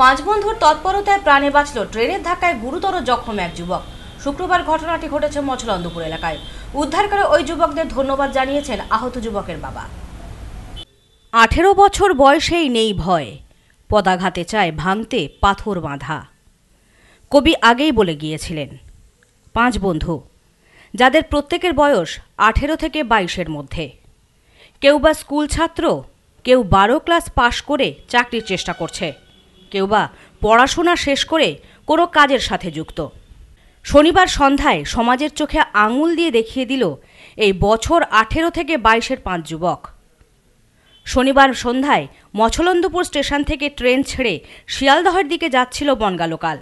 পাঁচ বন্ধুর তৎপরতায় প্রাণে বাঁচল ট্রেনের ধাক্কায় গুরুতর জখম এক যুবক শুক্রবার ঘটনাটি ঘটেছে মছলন্দপুর এলাকায় উদ্ধার করে ওই যুবকদের ধন্যবাদ জানিয়েছেন আহত যুবকের বাবা আঠেরো বছর বয়সেই নেই ভয় পদাঘাতে চায় ভাঙতে পাথর বাঁধা কবি আগেই বলে গিয়েছিলেন পাঁচ বন্ধু যাদের প্রত্যেকের বয়স আঠেরো থেকে বাইশের মধ্যে কেউ বা স্কুল ছাত্র কেউ বারো ক্লাস পাশ করে চাকরির চেষ্টা করছে কেউ বা পড়াশোনা শেষ করে কোনো কাজের সাথে যুক্ত শনিবার সন্ধ্যায় সমাজের চোখে আঙুল দিয়ে দেখিয়ে দিল এই বছর আঠেরো থেকে বাইশের পাঁচ যুবক শনিবার সন্ধ্যায় মছলন্দপুর স্টেশন থেকে ট্রেন ছেড়ে শিয়ালদহের দিকে যাচ্ছিল বনগালোকাল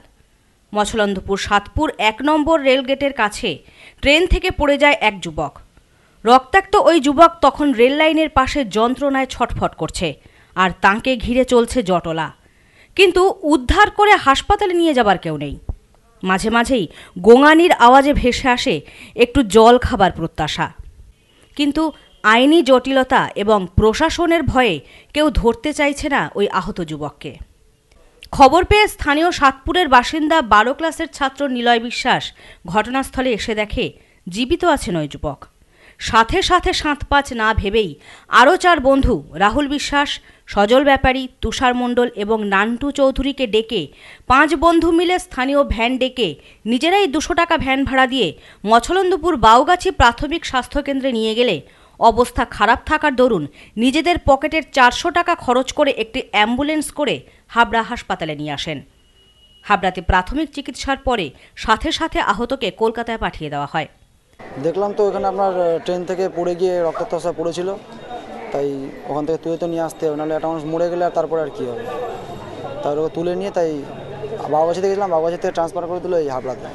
মছলন্দপুর সাতপুর এক নম্বর রেলগেটের কাছে ট্রেন থেকে পড়ে যায় এক যুবক রক্তাক্ত ওই যুবক তখন রেল লাইনের পাশে যন্ত্রণায় ছটফট করছে আর তাঁকে ঘিরে চলছে জটলা কিন্তু উদ্ধার করে হাসপাতালে নিয়ে যাবার কেউ নেই মাঝে মাঝেই গোঙানির আওয়াজে ভেসে আসে একটু জল খাবার প্রত্যাশা কিন্তু আইনি জটিলতা এবং প্রশাসনের ভয়ে কেউ ধরতে চাইছে না ওই আহত যুবককে খবর পেয়ে স্থানীয় সাতপুরের বাসিন্দা বারো ক্লাসের ছাত্র নিলয় বিশ্বাস ঘটনাস্থলে এসে দেখে জীবিত আছেন ওই যুবক সাথে সাথে সাঁত পাঁচ না ভেবেই আরও চার বন্ধু রাহুল বিশ্বাস সজল ব্যাপারী তুষার মণ্ডল এবং নান্টু চৌধুরীকে ডেকে পাঁচ বন্ধু মিলে স্থানীয় ভ্যান ডেকে নিজেরাই দুশো টাকা ভ্যান ভাড়া দিয়ে মছলন্দপুর বাউগাছি প্রাথমিক স্বাস্থ্যকেন্দ্রে নিয়ে গেলে অবস্থা খারাপ থাকার দরুন নিজেদের পকেটের চারশো টাকা খরচ করে একটি অ্যাম্বুলেন্স করে হাবড়া হাসপাতালে নিয়ে আসেন হাবড়াতে প্রাথমিক চিকিৎসার পরে সাথে সাথে আহতকে কলকাতায় পাঠিয়ে দেওয়া হয় দেখলাম তো ওখানে আপনার ট্রেন থেকে পড়ে গিয়ে রক্তাত্মশা পড়েছিল তাই ওখান থেকে তুলে তো নিয়ে আসতে হবে নাহলে একটা মানুষ মরে গেলে আর তারপরে আর কী হবে তার তুলে নিয়ে তাই বাবা থেকে গেছিলাম বাবা থেকে ট্রান্সফার করে দিল এই হাবলাতে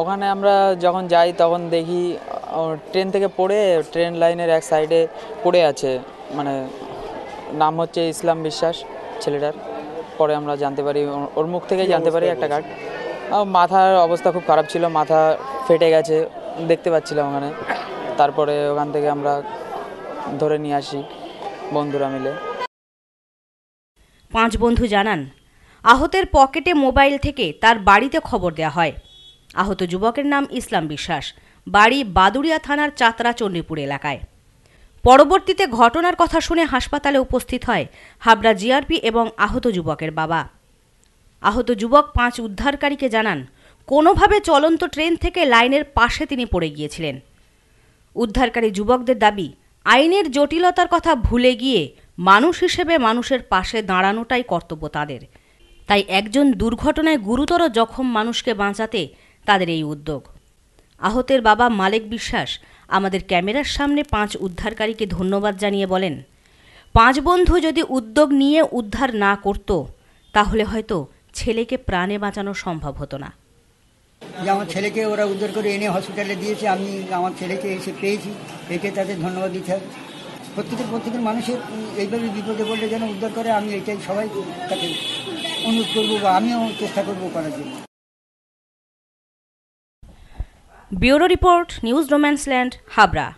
ওখানে আমরা যখন যাই তখন দেখি ট্রেন থেকে পড়ে ট্রেন লাইনের এক সাইডে পড়ে আছে মানে নাম হচ্ছে ইসলাম বিশ্বাস ছেলেটার পরে আমরা জানতে পারি ওর মুখ থেকেই জানতে পারি একটা কার্ড মাথার অবস্থা খুব খারাপ ছিল মাথা ফেটে গেছে দেখতে পাচ্ছিলাম ওখানে তারপরে ওখান থেকে আমরা ধরে নিয়ে আসি বন্ধুরা মিলে পাঁচ বন্ধু জানান আহতের পকেটে মোবাইল থেকে তার বাড়িতে খবর দেয়া হয় আহত যুবকের নাম ইসলাম বিশ্বাস বাড়ি বাদুড়িয়া থানার চাতরা চণ্ডীপুর এলাকায় পরবর্তীতে ঘটনার কথা শুনে হাসপাতালে উপস্থিত হয় হাবড়া জিআরপি এবং আহত যুবকের বাবা আহত যুবক পাঁচ উদ্ধারকারীকে জানান কোনোভাবে চলন্ত ট্রেন থেকে লাইনের পাশে তিনি পড়ে গিয়েছিলেন উদ্ধারকারী যুবকদের দাবি আইনের জটিলতার কথা ভুলে গিয়ে মানুষ হিসেবে মানুষের পাশে দাঁড়ানোটাই কর্তব্য তাদের তাই একজন দুর্ঘটনায় গুরুতর জখম মানুষকে বাঁচাতে তাদের এই উদ্যোগ আহতের বাবা মালেক বিশ্বাস আমাদের ক্যামেরার সামনে পাঁচ উদ্ধারকারীকে ধন্যবাদ জানিয়ে বলেন পাঁচ বন্ধু যদি উদ্যোগ নিয়ে উদ্ধার না করত তাহলে হয়তো ছেলেকে প্রাণে বাঁচানো সম্ভব হতো না যে আমার ছেলেকে ওরা উদ্ধার করে এনে হসপিটালে দিয়েছে আমি আমার ছেলেকে এসে পেয়েছি একে তাদের ধন্যবাদ দিতে হবে প্রত্যেকের প্রত্যেকের মানুষের এইভাবে বিপদে পড়লে যেন উদ্ধার করে আমি এটাই সবাই তাকে অনুরোধ করবো বা আমিও চেষ্টা করবো করার জন্য bureau report news land Habra